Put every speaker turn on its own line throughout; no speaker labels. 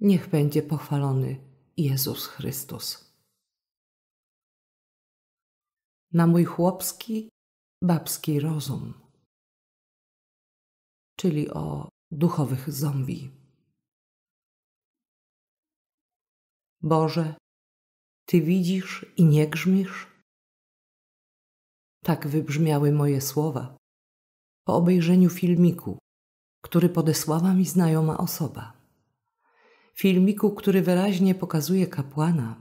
Niech będzie pochwalony Jezus Chrystus. Na mój chłopski, babski rozum, czyli o duchowych zombie. Boże, Ty widzisz i nie grzmisz? Tak wybrzmiały moje
słowa po obejrzeniu filmiku, który podesłała mi znajoma osoba filmiku, który wyraźnie pokazuje kapłana,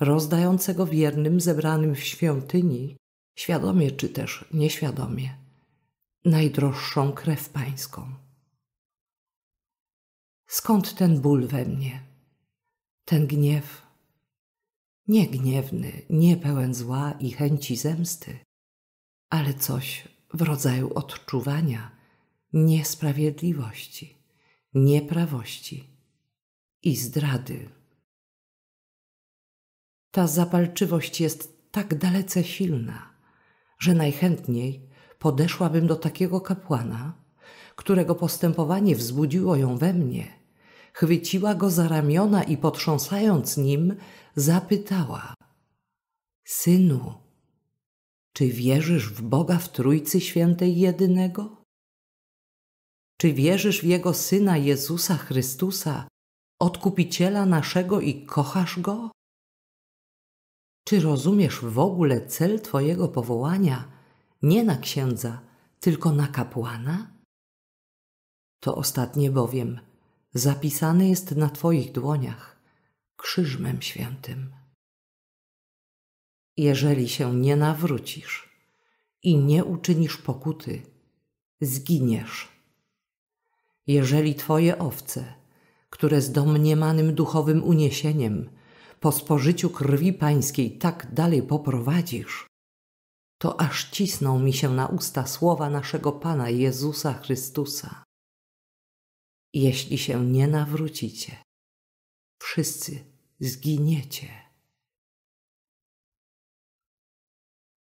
rozdającego wiernym zebranym w świątyni, świadomie czy też nieświadomie, najdroższą krew pańską. Skąd ten ból we mnie, ten gniew? Nie gniewny, nie pełen zła i chęci zemsty, ale coś w rodzaju odczuwania niesprawiedliwości, nieprawości i zdrady. Ta zapalczywość jest tak dalece silna, że najchętniej podeszłabym do takiego kapłana, którego postępowanie wzbudziło ją we mnie. Chwyciła go za ramiona i potrząsając nim, zapytała: Synu, czy wierzysz w Boga w Trójcy Świętej Jedynego? Czy wierzysz w Jego Syna Jezusa Chrystusa, odkupiciela naszego i kochasz go? Czy rozumiesz w ogóle cel Twojego powołania nie na księdza, tylko na kapłana? To ostatnie bowiem zapisane jest na Twoich dłoniach krzyżmem świętym. Jeżeli się nie nawrócisz i nie uczynisz pokuty, zginiesz. Jeżeli Twoje owce – które z domniemanym duchowym uniesieniem po spożyciu krwi pańskiej tak dalej poprowadzisz, to aż cisną mi się na usta słowa naszego Pana Jezusa Chrystusa. Jeśli się nie nawrócicie, wszyscy zginiecie.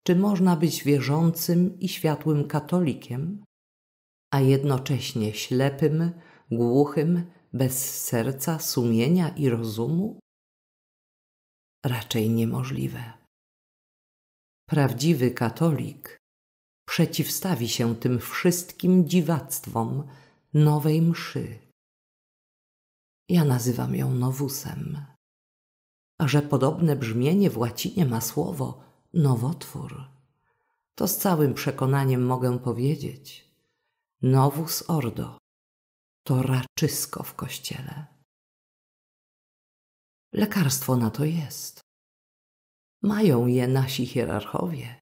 Czy można być wierzącym i światłym katolikiem, a jednocześnie ślepym, głuchym, bez serca, sumienia i rozumu? Raczej niemożliwe. Prawdziwy katolik przeciwstawi się tym wszystkim dziwactwom nowej mszy. Ja nazywam ją nowusem. A że podobne brzmienie w łacinie ma słowo nowotwór, to z całym przekonaniem mogę powiedzieć – nowus ordo, to raczysko w kościele. Lekarstwo na to jest. Mają je nasi hierarchowie,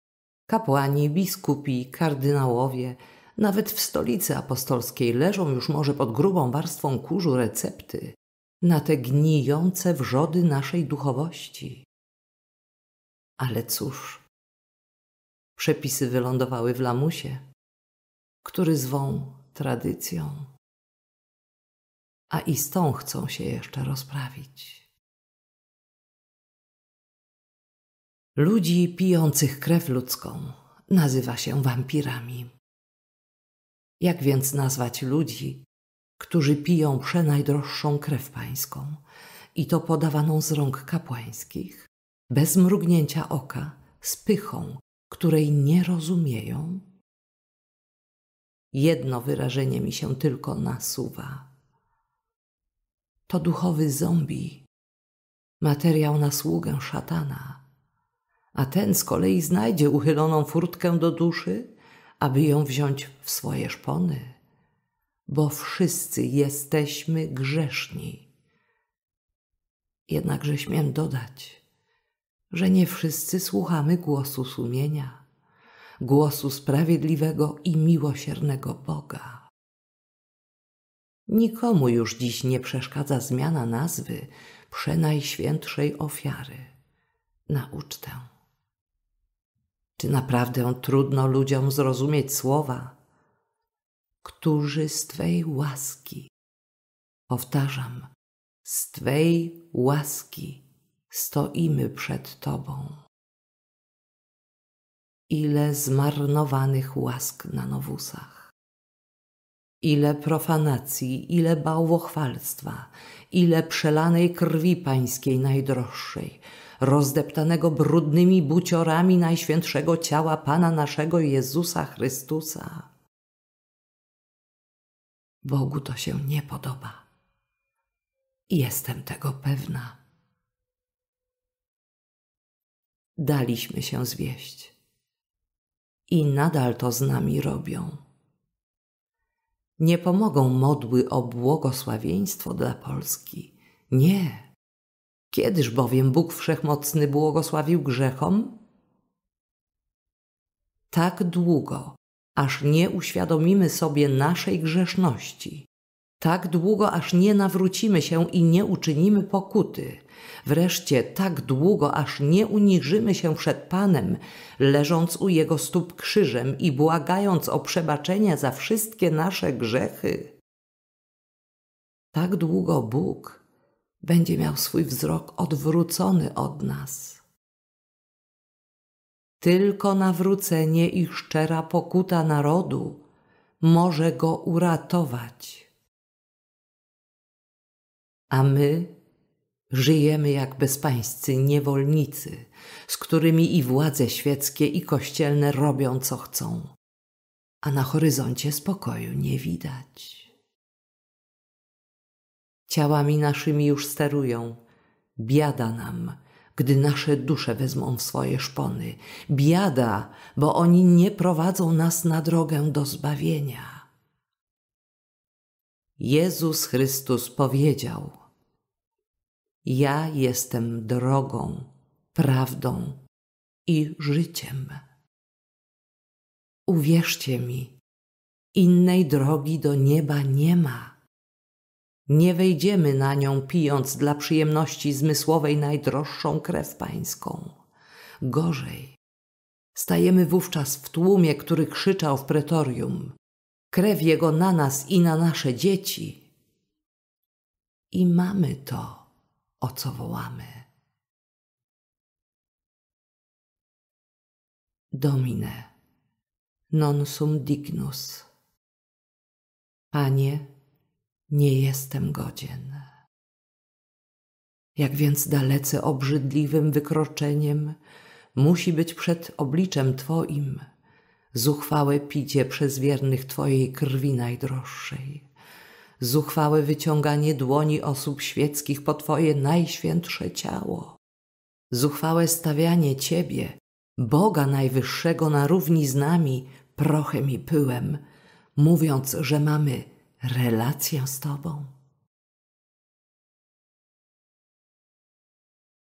kapłani, biskupi, kardynałowie, nawet w stolicy apostolskiej leżą już może pod grubą warstwą kurzu recepty na te gnijące wrzody naszej duchowości.
Ale cóż, przepisy wylądowały w lamusie, który zwą tradycją a i z tą chcą się jeszcze rozprawić. Ludzi pijących krew ludzką nazywa się
wampirami. Jak więc nazwać ludzi, którzy piją przenajdroższą krew pańską i to podawaną z rąk kapłańskich, bez mrugnięcia oka, z pychą, której nie rozumieją? Jedno wyrażenie mi się tylko nasuwa – to duchowy zombie, materiał na sługę szatana. A ten z kolei znajdzie uchyloną furtkę do duszy, aby ją wziąć w swoje szpony, bo wszyscy jesteśmy grzeszni. Jednakże śmiem dodać, że nie wszyscy słuchamy głosu sumienia, głosu sprawiedliwego i miłosiernego Boga. Nikomu już dziś nie przeszkadza zmiana nazwy przenajświętszej ofiary na ucztę. Czy naprawdę trudno ludziom zrozumieć słowa, którzy z Twej łaski, powtarzam, z Twej łaski stoimy przed Tobą? Ile zmarnowanych łask na nowusach Ile profanacji, ile bałwochwalstwa, ile przelanej krwi pańskiej najdroższej, rozdeptanego brudnymi buciorami najświętszego ciała Pana naszego Jezusa
Chrystusa. Bogu to się nie podoba. Jestem tego pewna.
Daliśmy się zwieść. I nadal to z nami robią. Nie pomogą modły o błogosławieństwo dla Polski. Nie. Kiedyż bowiem Bóg Wszechmocny błogosławił grzechom? Tak długo, aż nie uświadomimy sobie naszej grzeszności, tak długo, aż nie nawrócimy się i nie uczynimy pokuty. Wreszcie tak długo, aż nie uniżymy się przed Panem, leżąc u Jego stóp krzyżem i błagając o przebaczenie za wszystkie nasze grzechy. Tak długo Bóg będzie miał swój wzrok odwrócony od nas. Tylko nawrócenie i szczera pokuta narodu może go uratować a my żyjemy jak bezpańscy niewolnicy, z którymi i władze świeckie i kościelne robią co chcą, a na horyzoncie spokoju nie widać. Ciałami naszymi już sterują, biada nam, gdy nasze dusze wezmą w swoje szpony, biada, bo oni nie prowadzą nas na drogę do zbawienia. Jezus Chrystus powiedział – ja jestem drogą,
prawdą i życiem. Uwierzcie mi, innej drogi do nieba nie ma.
Nie wejdziemy na nią pijąc dla przyjemności zmysłowej najdroższą krew pańską. Gorzej. Stajemy wówczas w tłumie, który krzyczał w pretorium. Krew jego na nas i na nasze dzieci.
I mamy to o co wołamy. Domine, non sum dignus. Panie, nie jestem
godzien. Jak więc dalece obrzydliwym wykroczeniem musi być przed obliczem Twoim zuchwałe picie przez wiernych Twojej krwi najdroższej zuchwałe wyciąganie dłoni osób świeckich po Twoje najświętsze ciało, zuchwałe stawianie Ciebie, Boga Najwyższego na równi z nami,
prochem i pyłem, mówiąc, że mamy relację z Tobą.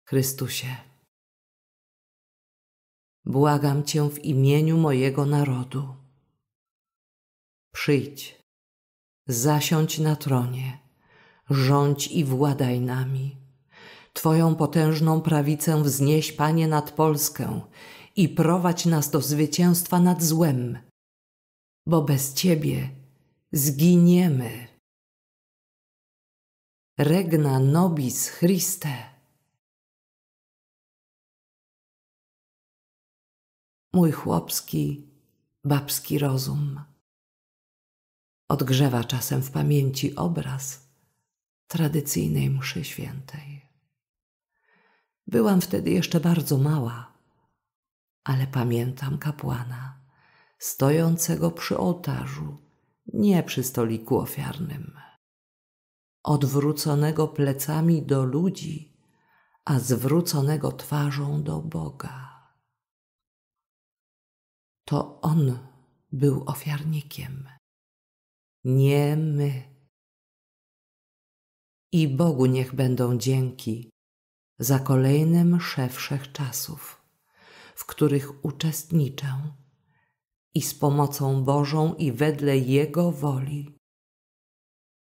Chrystusie, błagam Cię w imieniu mojego narodu. Przyjdź zasiądź na tronie,
rządź i władaj nami. Twoją potężną prawicę wznieś, Panie, nad Polskę i prowadź nas do zwycięstwa nad złem,
bo bez Ciebie zginiemy. Regna nobis Christe. Mój chłopski, babski rozum odgrzewa czasem w pamięci obraz
tradycyjnej mszy świętej. Byłam wtedy jeszcze bardzo mała, ale pamiętam kapłana stojącego przy ołtarzu, nie przy stoliku ofiarnym, odwróconego plecami do ludzi, a zwróconego
twarzą do Boga. To on był ofiarnikiem nie my.
I Bogu niech będą dzięki za kolejne msze wszechczasów, w których uczestniczę i z
pomocą Bożą i wedle Jego woli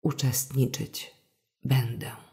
uczestniczyć będę.